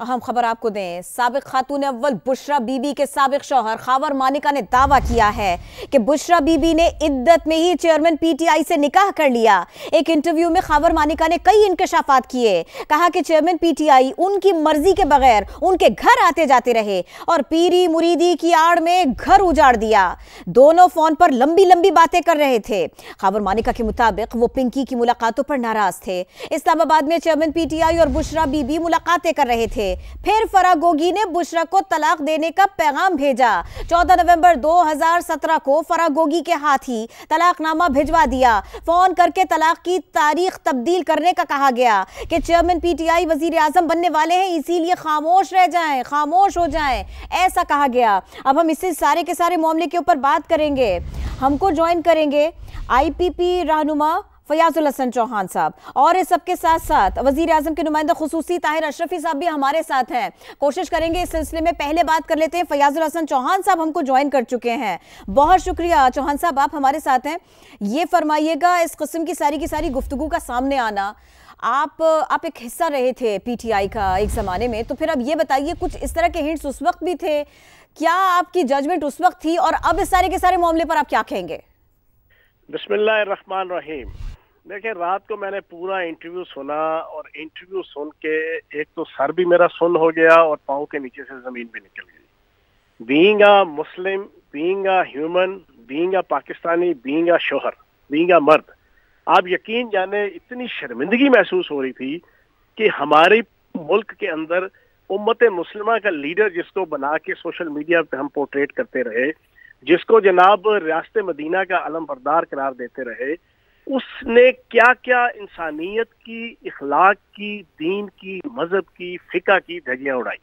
अहम खबर आपको दें सबक खातून अव्वल बुशरा बीबी के सबक शोहर खावर मानिका ने दावा किया है कि बुशरा बीबी ने इद्दत में ही चेयरमैन पीटीआई से निकाह कर लिया एक इंटरव्यू में खावर मानिका ने कई इंकशाफात किए कहा कि चेयरमैन पीटीआई उनकी मर्जी के बगैर उनके घर आते जाते रहे और पीरी मुरीदी की आड़ में घर उजाड़ दिया दोनों फोन पर लंबी लंबी बातें कर रहे थे खावर मानिका के मुताबिक वो पिंकी की मुलाकातों पर नाराज थे इस्लामाबाद में चेयरमैन पीटीआई और बुशरा बीबी मुलाकातें कर रहे थे से फिर फरा गोगी ने बुशरा को तलाक देने का पैगाम भेजा 14 नवंबर 2017 को फरा गोगी के हाथ ही तलाकनामा भिजवा दिया फोन करके तलाक की तारीख तब्दील करने का कहा गया कि चेयरमैन पीटीआई वजीर आजम बनने वाले हैं इसीलिए खामोश रह जाए खामोश हो जाए ऐसा कहा गया अब हम इससे सारे के सारे मामले के ऊपर बात करेंगे हमको ज्वाइन करेंगे आईपीपी रहनुमा फयाजुल हसन चौहान साहब और इस सबके साथ साथ वजीर अजम के नुमाइंदा खसूसी ताहिर अशरफी साहब भी हमारे साथ हैं कोशिश करेंगे इस सिलसिले में पहले बात कर लेते हैं फयाजुल हसन चौहान साहब हमको ज्वाइन कर चुके हैं बहुत शुक्रिया चौहान साहब आप हमारे साथ हैं ये फरमाइएगा इस कस्म की सारी की सारी गुफ्तु का सामने आना आप आप एक हिस्सा रहे थे पीटीआई का एक ज़माने में तो फिर अब ये बताइए कुछ इस तरह के हिंट्स उस वक्त भी थे क्या आपकी जजमेंट उस वक्त थी और अब इस सारे के सारे मामले पर आप क्या कहेंगे बिस्मिल्लाह रहीम देखिए रात को मैंने पूरा इंटरव्यू सुना और इंटरव्यू सुन के एक तो सर भी मेरा सुन हो गया और पाओ के नीचे से जमीन भी निकल गई being a Muslim being human being a Pakistani being a शोहर बींग अ मर्द आप यकीन जाने इतनी शर्मिंदगी महसूस हो रही थी कि हमारे मुल्क के अंदर उम्मत मुसलमा का लीडर जिसको बना के सोशल मीडिया पे हम पोर्ट्रेट करते रहे जिसको जनाब रियात मदीना का अलम बरदार करार देते रहे उसने क्या क्या इंसानियत की इखलाक की दीन की मजहब की फिका की धजियां उड़ाई